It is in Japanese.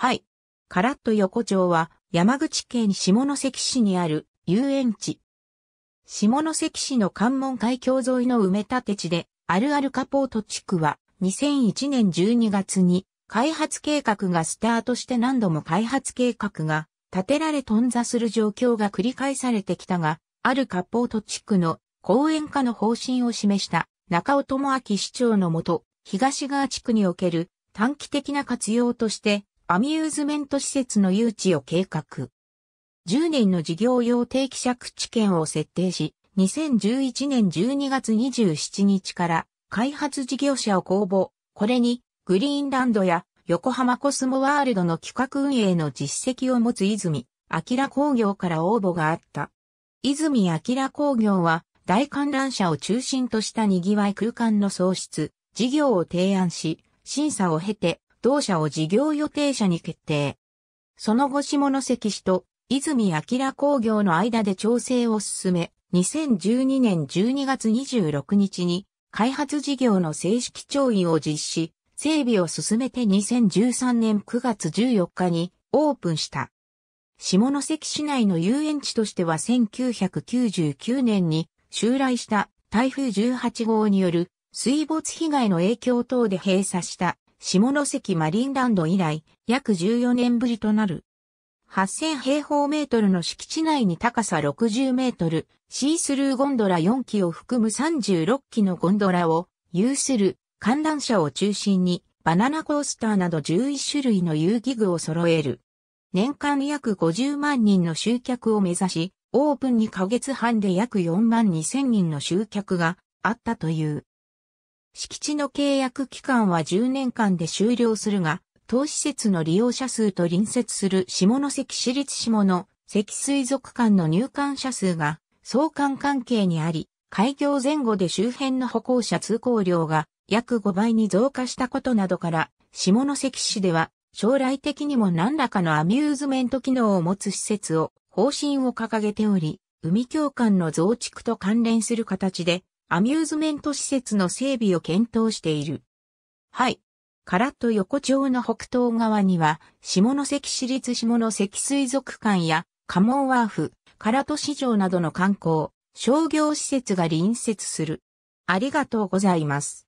はい。カラット横丁は山口県下関市にある遊園地。下関市の関門海峡沿いの埋め立て地で、あるあるカポート地区は2001年12月に開発計画がスタートして何度も開発計画が立てられ頓挫する状況が繰り返されてきたが、あるカポート地区の公園化の方針を示した中尾智明市長のもと、東側地区における短期的な活用としてアミューズメント施設の誘致を計画。10年の事業用定期借地権を設定し、2011年12月27日から開発事業者を公募。これにグリーンランドや横浜コスモワールドの企画運営の実績を持つ泉、明工業から応募があった。泉明工業は大観覧車を中心とした賑わい空間の創出、事業を提案し、審査を経て同社を事業予定者に決定。その後下関市と泉明工業の間で調整を進め、2012年12月26日に開発事業の正式調印を実施、整備を進めて2013年9月14日にオープンした。下関市内の遊園地としては1999年に襲来した台風18号による水没被害の影響等で閉鎖した下関マリンランド以来、約14年ぶりとなる。8000平方メートルの敷地内に高さ60メートル、シースルーゴンドラ4機を含む36機のゴンドラを有する観覧車を中心にバナナコースターなど11種類の遊戯具を揃える。年間約50万人の集客を目指し、オープン2ヶ月半で約4万2000人の集客があったという。敷地の契約期間は10年間で終了するが、当施設の利用者数と隣接する下関市立下の関水族館の入館者数が相関関係にあり、開業前後で周辺の歩行者通行量が約5倍に増加したことなどから、下関市では将来的にも何らかのアミューズメント機能を持つ施設を方針を掲げており、海教館の増築と関連する形でアミューズメント施設の整備を検討している。はい。唐戸横丁の北東側には、下関市立下関水族館や、カモンワーフ、唐戸市場などの観光、商業施設が隣接する。ありがとうございます。